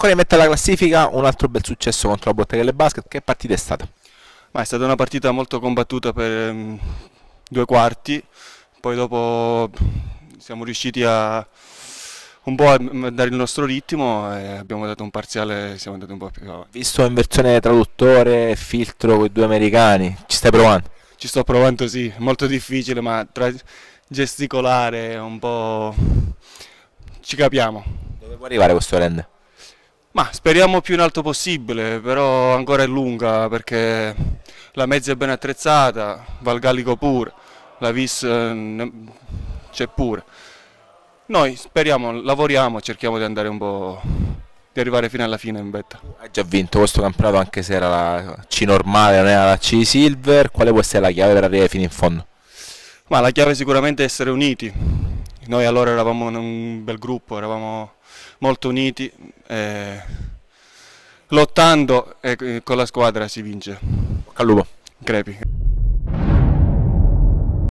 ancora in metà alla classifica, un altro bel successo contro la Botteghelle Basket. Che partita è stata? Ma è stata una partita molto combattuta per um, due quarti, poi dopo siamo riusciti a un po' a dare il nostro ritmo e abbiamo dato un parziale, siamo andati un po' più avanti. Visto in versione traduttore e filtro con i due americani, ci stai provando? Ci sto provando sì, è molto difficile ma tra gesticolare un po' ci capiamo. Dove può arrivare questo rende? Ma speriamo più in alto possibile, però ancora è lunga perché la mezza è ben attrezzata, Valgallico pure, la Vis eh, c'è pure. Noi speriamo, lavoriamo, cerchiamo di andare un po' di arrivare fino alla fine in betta. Hai già vinto questo campionato anche se era la C normale, non era la C Silver, quale può essere la chiave per arrivare fino in fondo? Ma la chiave sicuramente è essere uniti, noi allora eravamo un bel gruppo, eravamo molto uniti, eh, lottando e con la squadra si vince. Callupo. Crepi.